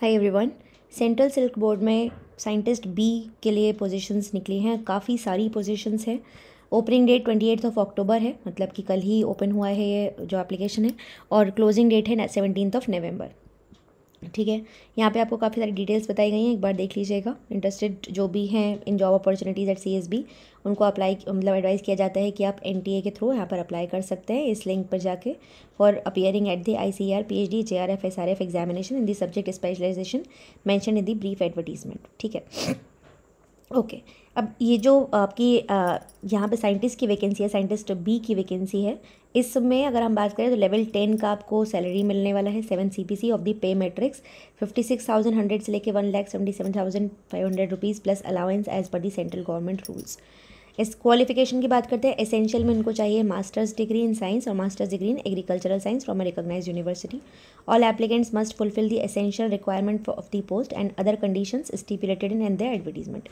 हाय everyone central silk board में scientist B के लिए पोजीशंस निकली हैं काफ़ी सारी पोजीशंस हैं opening date twenty eighth of October है मतलब कि कल ही ओपन हुआ है ये जो एप्लीकेशन है और क्लोजिंग डेट है सेवनटीन ऑफ नवंबर ठीक है यहाँ पे आपको काफ़ी सारी डिटेल्स बताई गई हैं एक बार देख लीजिएगा इंटरेस्टेड जो भी हैं in job opportunities at C उनको अप्लाई मतलब एडवाइस किया जाता है कि आप एन के थ्रू यहाँ पर अप्लाई कर सकते हैं इस लिंक पर जाके for appearing at the I C R P H D J R F S R F examination in the subject specialisation mention in the brief advertisement ठीक है ओके अब ये जो आपकी यहाँ पे साइंटिस्ट की वैकेंसी है साइंटिस्ट बी की वैकेंसी है इसमें अगर हम बात करें तो लेवल टेन का आपको सैलरी मिलने वाला है seven C P C of the pay matrix fifty six thousand hundred से लेके one lakh seventy seven thousand five hundred rupees plus allowance as per the central government rules इस क्वालिफिकेशन की बात करते हैं एसेंशियल में इनको चाहिए मास्टर्स डिग्री इन साइंस और masters degree in agricultural science from a recognize university all applicants must fulfill the essential requirement of the post and other condition stipulated in and their advertisement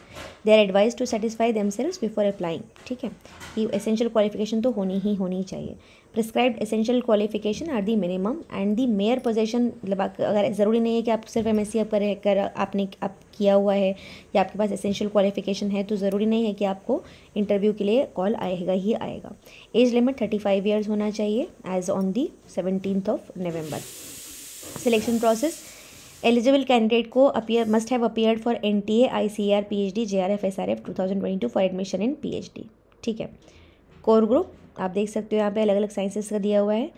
they are advise to satisfy themselves before applying ठीक है कि essential qualification तो होनी ही होनी चाहिए prescribed essential qualification are the minimum and the mere position मतलब अगर ज़रूरी नहीं है कि आप सिर्फ एम एस सी पर कर आपने आप किया हुआ है या आपके पास एसेंशियल क्वालिफिकेशन है तो ज़रूरी नहीं है कि आपको इंटरव्यू के लिए कॉल आएगा ही आएगा age limit thirty five years होना चाहिए age on the seventeen of November selection process eligible candidate को appear must have appeared for N T A I C R P H D J R F S R F two thousand twenty two for admission in P H D ठीक है core group आप देख सकते हो यहाँ पे अलग अलग साइंसेस का दिया हुआ है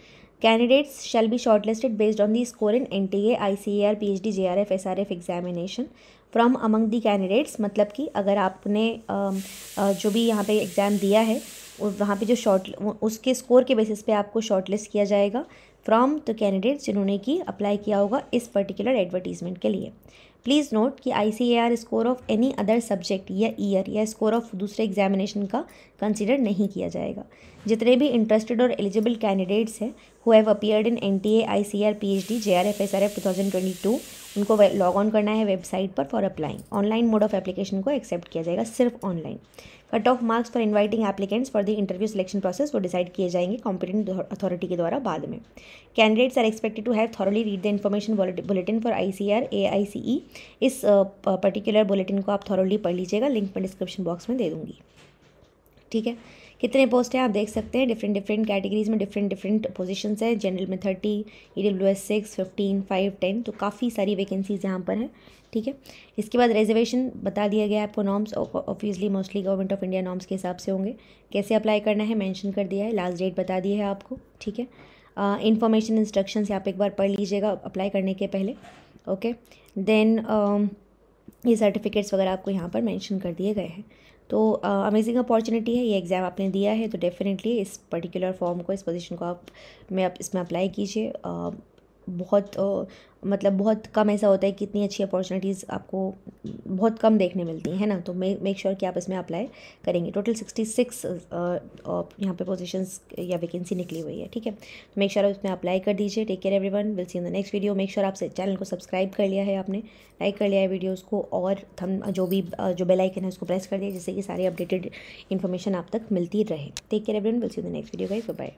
candidates shall be shortlisted based on the score in N T A I C A R P H D J R F S R F examination from among the candidates मतलब कि अगर आपने जो भी यहाँ पे एग्ज़ाम दिया है वहाँ पे जो शॉर्ट उसके स्कोर के बेसिस पे आपको शॉर्टलिस्ट किया जाएगा फ्रॉम द कैंडिडेट्स जिन्होंने की अप्लाई किया होगा इस पर्टिकुलर एडवर्टीजमेंट के लिए प्लीज़ नोट कि I C A R score of any other subject या ईयर या स्कोर ऑफ दूसरे एग्जामिनेशन का कंसिडर नहीं किया जाएगा जितने भी इंटरेस्टेड और एलिजिबल कैंडिडेट्स हैं who have appeared in N T A I C R P H D J R F S R F two thousand twenty two उनको लॉग ऑन करना है वेबसाइट पर for applying online mode of application को accept किया जाएगा सिर्फ online cut off marks for inviting applicants for the interview selection process वो decide किए जाएंगे कॉम्पिटेंट अथॉरिटी के द्वारा बाद में candidates are expected to have thoroughly read the information bulletin for I C R A I C E इस particular bulletin को आप थॉरली पढ़ लीजिएगा लिंक मैं डिस्क्रिप्शन बॉक्स में दे दूंगी ठीक है कितने पोस्ट हैं आप देख सकते हैं डिफरेंट डिफरेंट कैटेगरीज में डिफरेंट डिफरेंट पोजिशन हैं जनरल में thirty E W S six fifteen five ten तो काफ़ी सारी वैकेंसीज यहाँ पर हैं ठीक है इसके बाद रिजर्वेशन बता दिया गया आपको norms obviously mostly government of India norms के हिसाब से होंगे कैसे अप्लाई करना है मेंशन कर दिया है लास्ट डेट बता दी है आपको ठीक है इन्फॉर्मेशन इंस्ट्रक्शंस आप एक बार पढ़ लीजिएगा अप्लाई करने के पहले ओके देन ये सर्टिफिकेट्स वगैरह आपको यहाँ पर मैंशन कर दिए गए हैं तो अमेजिंग uh, अपॉर्चुनिटी है ये एग्ज़ाम आपने दिया है तो डेफ़िनेटली इस पर्टिकुलर फॉर्म को इस पोजीशन को आप में आप इसमें अप्लाई कीजिए बहुत मतलब बहुत कम ऐसा होता है कि इतनी अच्छी अपॉर्चुनिटीज़ आपको बहुत कम देखने मिलती हैं ना तो मेक श्योर कि आप इसमें अप्लाई करेंगे टोटल सिक्सटी सिक्स यहाँ पे पोजीशंस या वैकेंसी निकली हुई है ठीक है तो मेक श्योर sure इसमें अप्लाई कर दीजिए take care every will see in the next video make sure आप चैनल को सब्सक्राइब कर लिया है आपने लाइक कर लिया है वीडियोज़ को और थम जो भी जो बेलाइकन है उसको प्रेस कर दिया जिससे कि सारी अपडेटेड इन्फॉर्मेशन आप तक मिलती रहे take care every will see in the next video guys bye